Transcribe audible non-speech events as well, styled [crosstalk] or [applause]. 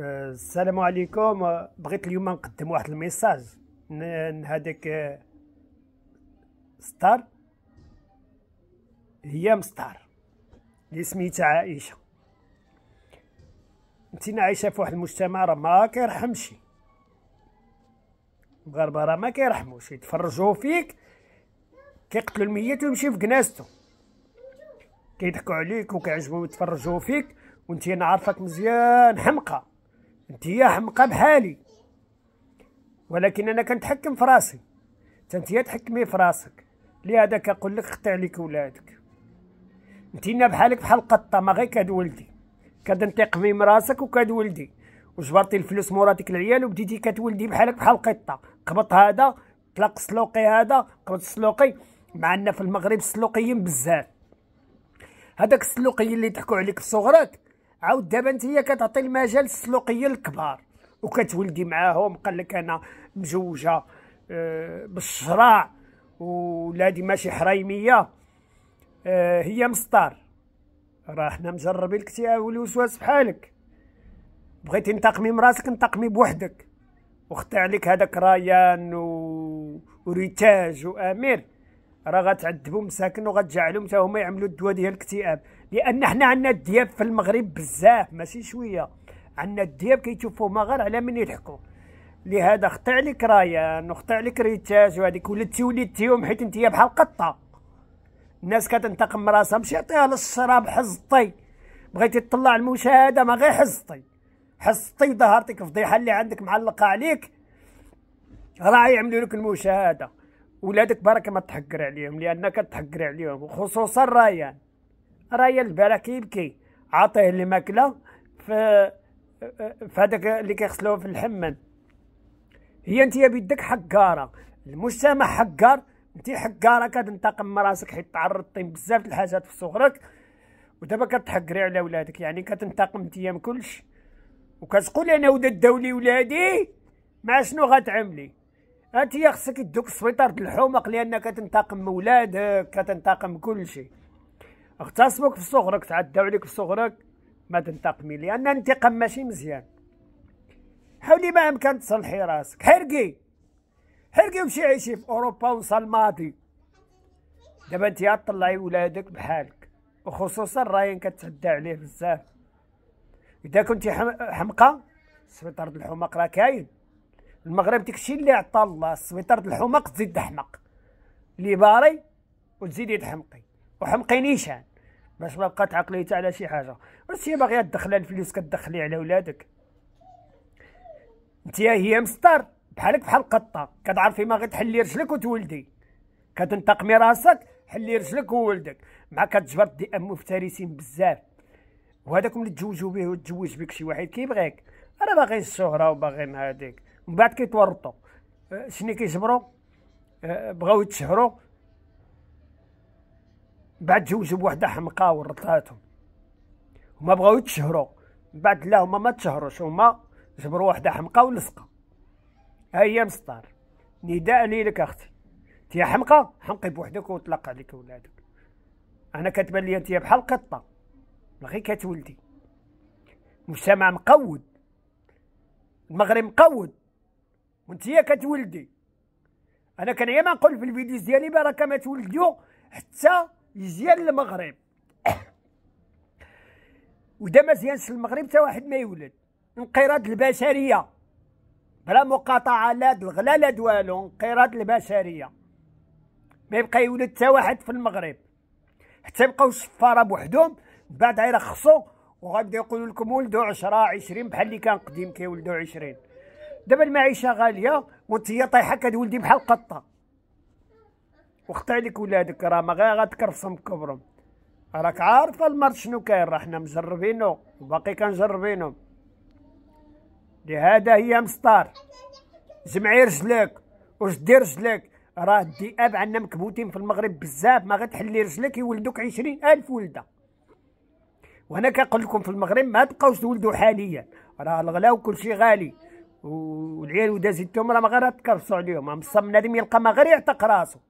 السلام عليكم بغيت اليوم نقدم واحد الميساج هذاك ستار هي مستار اللي سميتها عائشه انت عايشه في واحد المجتمع راه ما كيرحمش المغاربه راه ما كيرحموش يتفرجوا فيك كيقتلوا الميت ويمشي في كناستو كيضحكوا عليك وكيعجبهم يتفرجوا فيك وانت انا عارفك مزيان حمقه انتيا حمقى بحالي ولكن انا كنتحكم في راسي انتيا تحكمي في راسك لهذا كنقول لك خطي عليك ولادك انتينا بحالك بحال قطه ما غير كاد ولدي كاد انتقمي من راسك وكاد ولدي وجبرتي الفلوس موراتك العيال وبديتي كتولدي بحالك بحال قطه قبط هذا طلق سلوقي هذا قبط سلوقي مع في المغرب السلوقيين بزاف هذاك السلوقي اللي ضحكوا عليك في صغرك عاود دابا انت هي كتعطي المجال السلوقيه الكبار وكتولدي معاهم قال لك انا مزوجه أه بالشراع ولادي ماشي حرايميه أه هي مسطار راه حنا مجربين الاكتئاب والوسواس بحالك بغيتي انتقمي راسك انتقمي بوحدك وخطي عليك هذاك ريان و... وريتاج وامير راه غتعذبو مساكن وغتجعلهم حتى هما يعملوا الدواء ديال الاكتئاب لان حنا عندنا الدياب في المغرب بزاف ماشي شويه عندنا الدياب كيشوفوا ما غير على من يضحكوا لهذا خطا عليك رايان وخطا عليك ريتاج وهذيك ولدتي يوم حيت انت بحال قطه الناس كتنتقم من راسها مشي عطيها للشراب حزطي بغيتي تطلع المشاهده ما غير حزطي حزطي ظهرتك فضيحه اللي عندك معلقه عليك راه يعملوا لك المشاهده ولادك بركه ما تحقر عليهم لانك تحقر عليهم وخصوصا رايان راهي البارح كيبكي عاطيه الماكله في هذاك اللي كيغسلوه في الحمام هي انت بيدك حقاره المجتمع حقار انت حقاره كتنتقم من راسك حيت تعرضتي بزاف الحاجات في صغرك ودابا كتحقري على ولادك يعني كتنتقم انت من كلشي وكتقول انا ولاد الدولي ولادي مع شنو غتعملي انت خصك يدوك السويطار د الحومق لانك كتنتقم من ولادك كتنتقم كلشي اغتصبوك في صغرك تعداو عليك في صغرك ما تنتقمي لان الانتقام ماشي مزيان حاولي ما امكن تصلحي راسك حرقي حرقي ومشي عيشي في اوروبا الماضي دابا انت طلعي ولادك بحالك وخصوصا راين كتعدى عليه بزاف اذا كنت حمقى سويطر الحمق راه كاين المغرب داكشي اللي عطى الله سويطر الحمق تزيد حمق لي باري وتزيدي تحمقي وحمقي نيشان باش ما بقات عقليتها على شي حاجه واش هي باغيه تدخل الفلوس كتدخلي على ولادك انت هي مسطر بحالك بحال قطه كتعرفي ما غتحلي رجلك وتولدي كتنتقمي راسك حلي رجلك وولدك مع كتجبر دي ام مفترسين بزاف وهذاك ملي تزوجوا به وتزوج بك شي واحد كيبغيك انا باغي الشهره وباغي هذيك من بعد كيتورطوا أه، شنو كيجبروا أه، بغاو يتشهروا بعد تزوجوا بوحده حمقاء ورطاتهم وما بغاو يتشهروا بعد لا هما ما تشهروش هما جبروا وحده حمقاء ولصقه ها هي مسطار نداء لي لك اختي انت يا حمقى حمقي بوحدك وطلق عليك ولادك انا كتبان لي انت بحال قطه غير كتولدي مجتمع مقود المغرب مقود وانت يا كتولدي انا كان ما نقول في الفيديوز ديالي بركه ما تولديو حتى مزيان المغرب [coughs] ودا مزيانش المغرب تا واحد ما يولد انقراض البشريه بلا مقاطعه لا الغلا لا والو انقراض البشريه ما يبقى يولد تا واحد في المغرب حتى يبقاو الصفاره بوحدهم بعد غيرخصوا وغادي يقولوا لكم ولدوا 10 20 بحال اللي كان قديم كيولدوا 20 دابا المعيشه غاليه وانت هي طايحه كتولدي بحال قطه وقت عليك ولادك راه ما غير غتكرفصهم كبرهم راك عارف المرض شنو كاين راه حنا مجربينو وباقي كنجربينو لهذا هي مسطار جمعي رجلك دير رجلك راه الذئاب عندنا مكبوتين في المغرب بزاف ما غتحلي رجلك يولدوك عشرين ألف ولده وهنا كنقول لكم في المغرب ما تبقاوش تولدوا حاليا راه الغلا وكلشي غالي والعيال زدتهم راه ما غير تكرفصوا عليهم مصمم نادم يلقى ما غير يعتق راسو